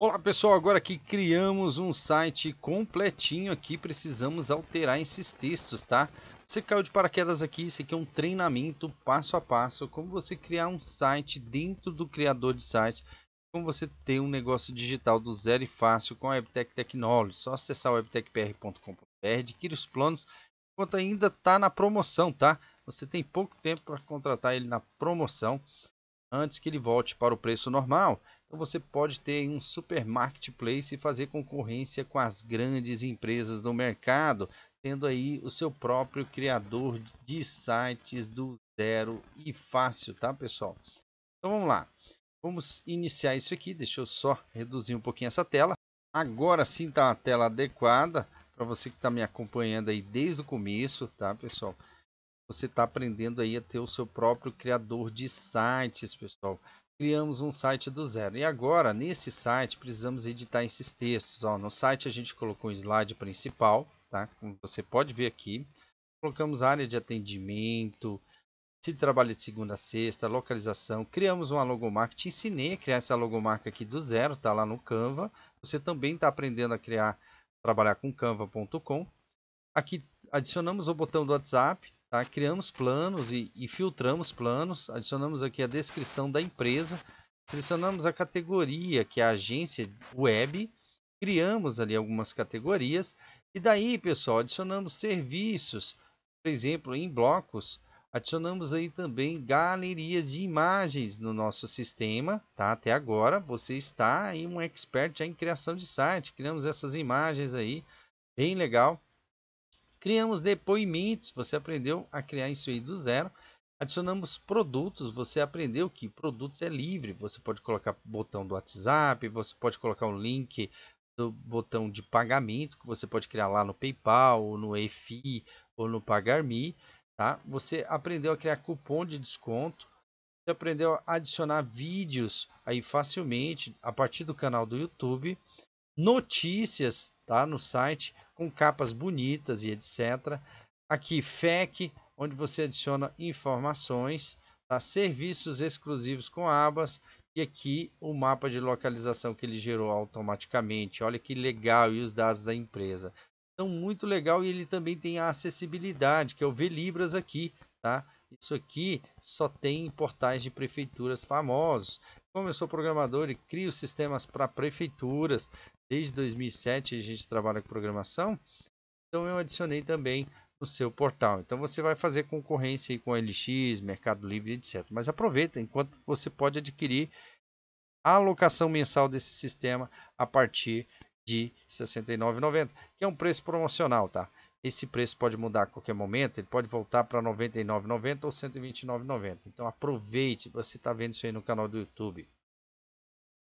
Olá pessoal, agora que criamos um site completinho aqui, precisamos alterar esses textos, tá? Você caiu de paraquedas aqui, isso aqui é um treinamento passo a passo, como você criar um site dentro do criador de site, como você ter um negócio digital do zero e fácil com a Webtech Technology. Só acessar webtechpr.com.br, adquira os planos, enquanto ainda está na promoção, tá? Você tem pouco tempo para contratar ele na promoção, antes que ele volte para o preço normal. Então você pode ter um super marketplace e fazer concorrência com as grandes empresas do mercado, tendo aí o seu próprio criador de sites do zero e fácil, tá pessoal? Então vamos lá. Vamos iniciar isso aqui, deixa eu só reduzir um pouquinho essa tela. Agora sim está a tela adequada para você que está me acompanhando aí desde o começo, tá pessoal? Você está aprendendo aí a ter o seu próprio criador de sites, pessoal criamos um site do zero. E agora, nesse site, precisamos editar esses textos. Ó, no site a gente colocou o slide principal, tá? como você pode ver aqui. Colocamos área de atendimento, se trabalha de segunda a sexta, localização. Criamos uma logomarca, te ensinei a criar essa logomarca aqui do zero, tá lá no Canva. Você também está aprendendo a criar, trabalhar com canva.com. Aqui adicionamos o botão do WhatsApp, Tá? Criamos planos e, e filtramos planos, adicionamos aqui a descrição da empresa, selecionamos a categoria que é a agência web, criamos ali algumas categorias e daí, pessoal, adicionamos serviços, por exemplo, em blocos, adicionamos aí também galerias de imagens no nosso sistema, tá? Até agora você está aí um expert em criação de site, criamos essas imagens aí, bem legal. Criamos depoimentos, você aprendeu a criar isso aí do zero. Adicionamos produtos, você aprendeu que produtos é livre, você pode colocar botão do WhatsApp, você pode colocar um link do botão de pagamento que você pode criar lá no PayPal, ou no EFI ou no PagarMe, tá? Você aprendeu a criar cupom de desconto, você aprendeu a adicionar vídeos aí facilmente a partir do canal do YouTube, notícias, tá? No site, com capas bonitas e etc. Aqui, FAQ, onde você adiciona informações, tá? serviços exclusivos com abas, e aqui o mapa de localização que ele gerou automaticamente. Olha que legal, e os dados da empresa. Então, muito legal, e ele também tem a acessibilidade, que é o libras aqui, tá? Isso aqui só tem em portais de prefeituras famosos. Como eu sou programador e crio sistemas para prefeituras, desde 2007 a gente trabalha com programação, então eu adicionei também no seu portal. Então você vai fazer concorrência com a LX, Mercado Livre, etc. Mas aproveita enquanto você pode adquirir a alocação mensal desse sistema a partir de R$ 69,90, que é um preço promocional, tá? esse preço pode mudar a qualquer momento, ele pode voltar para 99,90 ou 129,90. Então aproveite, você está vendo isso aí no canal do YouTube.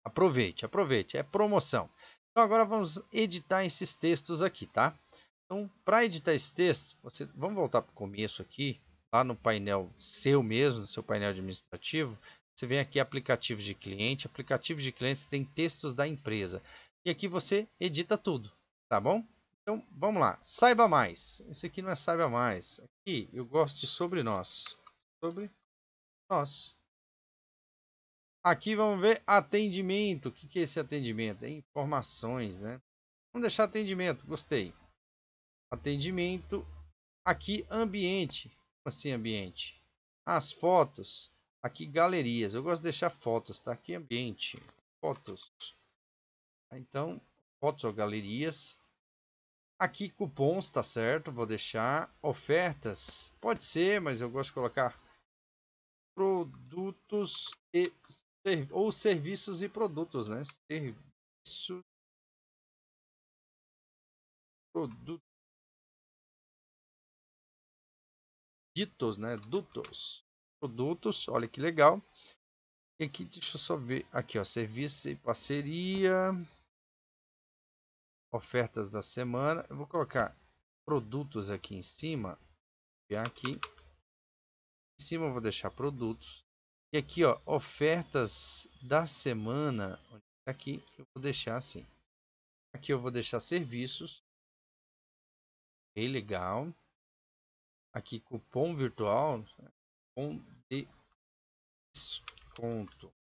Aproveite, aproveite, é promoção. Então agora vamos editar esses textos aqui, tá? Então, para editar esse texto, você... vamos voltar para o começo aqui, lá no painel seu mesmo, seu painel administrativo, você vem aqui aplicativos de cliente, aplicativos de cliente, você tem textos da empresa. E aqui você edita tudo, tá bom? Então, vamos lá. Saiba mais. Esse aqui não é saiba mais. Aqui eu gosto de sobre nós. Sobre nós. Aqui vamos ver atendimento. O que, que é esse atendimento? É informações, né? Vamos deixar atendimento. Gostei. Atendimento. Aqui ambiente. Como assim ambiente? As fotos. Aqui galerias. Eu gosto de deixar fotos, tá? Aqui ambiente. Fotos. Então, fotos ou galerias Aqui cupons, tá certo, vou deixar. Ofertas, pode ser, mas eu gosto de colocar produtos e ser, ou serviços e produtos, né? Serviços produtos ditos, né? Dutos, produtos. Olha que legal. E aqui deixa eu só ver aqui, ó, serviço e parceria ofertas da semana. Eu vou colocar produtos aqui em cima. Copiar aqui. Em cima eu vou deixar produtos. E aqui, ó, ofertas da semana. Aqui eu vou deixar assim. Aqui eu vou deixar serviços. Bem legal. Aqui cupom virtual. Cupom de desconto.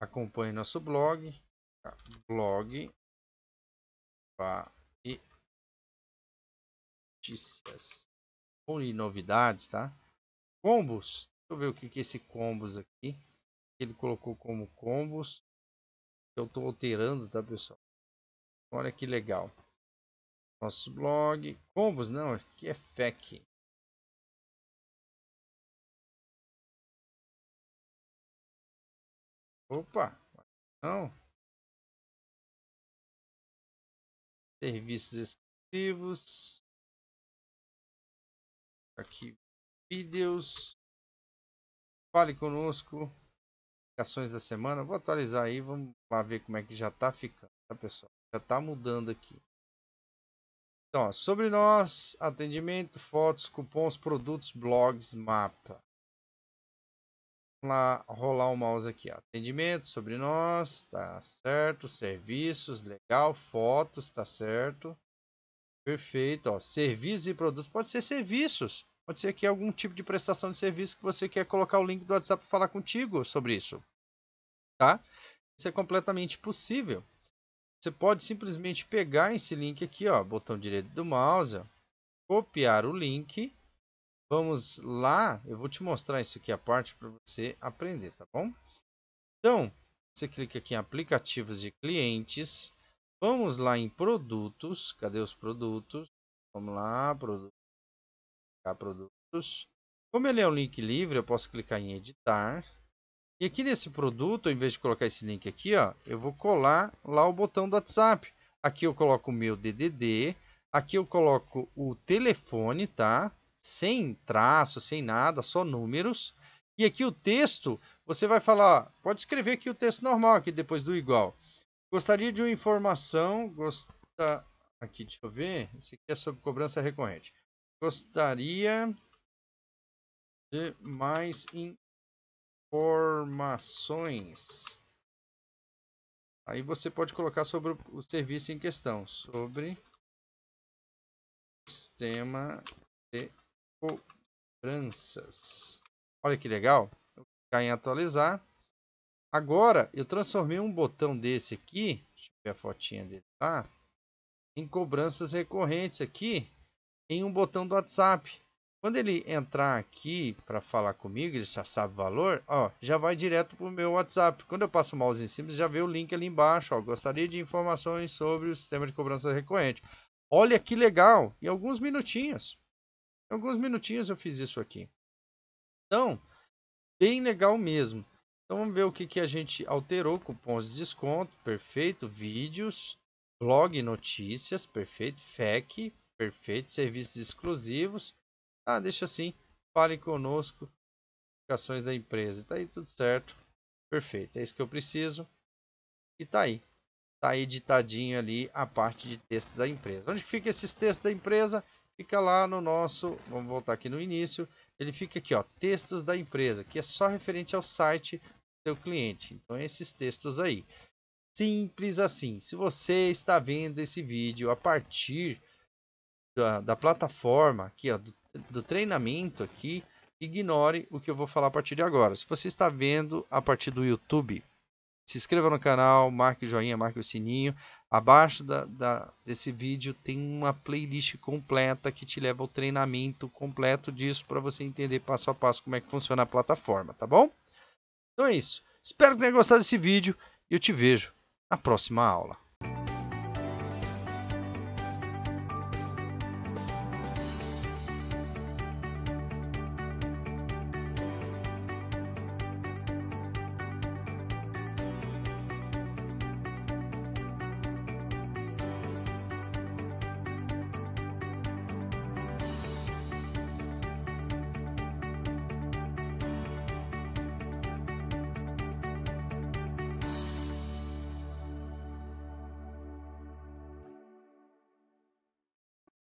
Acompanhe nosso blog blog e notícias ou novidades, tá? Combos. Deixa eu ver o que que é esse combos aqui ele colocou como combos. Eu estou alterando, tá, pessoal? Olha que legal. Nosso blog. Combos, não, aqui é fec. Opa, não. serviços exclusivos, arquivo vídeos, fale conosco, aplicações da semana. Vou atualizar aí, vamos lá ver como é que já está ficando, tá pessoal? Já está mudando aqui. Então, ó, sobre nós, atendimento, fotos, cupons, produtos, blogs, mapa lá rolar o mouse aqui, ó. Atendimento sobre nós, tá certo. Serviços, legal. Fotos, tá certo. Perfeito, ó. Serviços e produtos. Pode ser serviços. Pode ser que algum tipo de prestação de serviço que você quer colocar o link do WhatsApp para falar contigo sobre isso. Tá? Isso é completamente possível. Você pode simplesmente pegar esse link aqui, ó, botão direito do mouse, ó, copiar o link Vamos lá, eu vou te mostrar isso aqui a parte para você aprender, tá bom? Então, você clica aqui em aplicativos de clientes. Vamos lá em produtos. Cadê os produtos? Vamos lá, produtos. produtos. Como ele é um link livre, eu posso clicar em editar. E aqui nesse produto, em vez de colocar esse link aqui, ó, eu vou colar lá o botão do WhatsApp. Aqui eu coloco o meu DDD. Aqui eu coloco o telefone, tá? sem traço, sem nada, só números. E aqui o texto, você vai falar, pode escrever aqui o texto normal, aqui depois do igual. Gostaria de uma informação, gosta... aqui deixa eu ver, esse aqui é sobre cobrança recorrente. Gostaria de mais informações. Aí você pode colocar sobre o serviço em questão, sobre sistema de cobranças. Olha que legal. Vou clicar em atualizar. Agora, eu transformei um botão desse aqui, deixa eu ver a fotinha dele lá, tá? em cobranças recorrentes aqui, em um botão do WhatsApp. Quando ele entrar aqui para falar comigo, ele já sabe o valor, ó, já vai direto para o meu WhatsApp. Quando eu passo o mouse em cima, já vê o link ali embaixo. Ó, gostaria de informações sobre o sistema de cobrança recorrente. Olha que legal! Em alguns minutinhos alguns minutinhos eu fiz isso aqui. Então, bem legal mesmo. Então vamos ver o que, que a gente alterou. Cupons de desconto, perfeito. Vídeos, blog, notícias, perfeito. FAQ, perfeito. Serviços exclusivos. Ah, deixa assim. Fale conosco. Aplicações da empresa. Tá aí tudo certo. Perfeito. É isso que eu preciso. E tá aí. Tá editadinho ali a parte de textos da empresa. Onde fica esses textos da empresa? fica lá no nosso, vamos voltar aqui no início, ele fica aqui, ó, textos da empresa, que é só referente ao site do seu cliente. Então, esses textos aí. Simples assim. Se você está vendo esse vídeo a partir da, da plataforma aqui, ó, do, do treinamento aqui, ignore o que eu vou falar a partir de agora. Se você está vendo a partir do YouTube, se inscreva no canal, marque o joinha, marque o sininho. Abaixo da, da, desse vídeo tem uma playlist completa que te leva ao treinamento completo disso para você entender passo a passo como é que funciona a plataforma, tá bom? Então é isso. Espero que tenha gostado desse vídeo e eu te vejo na próxima aula.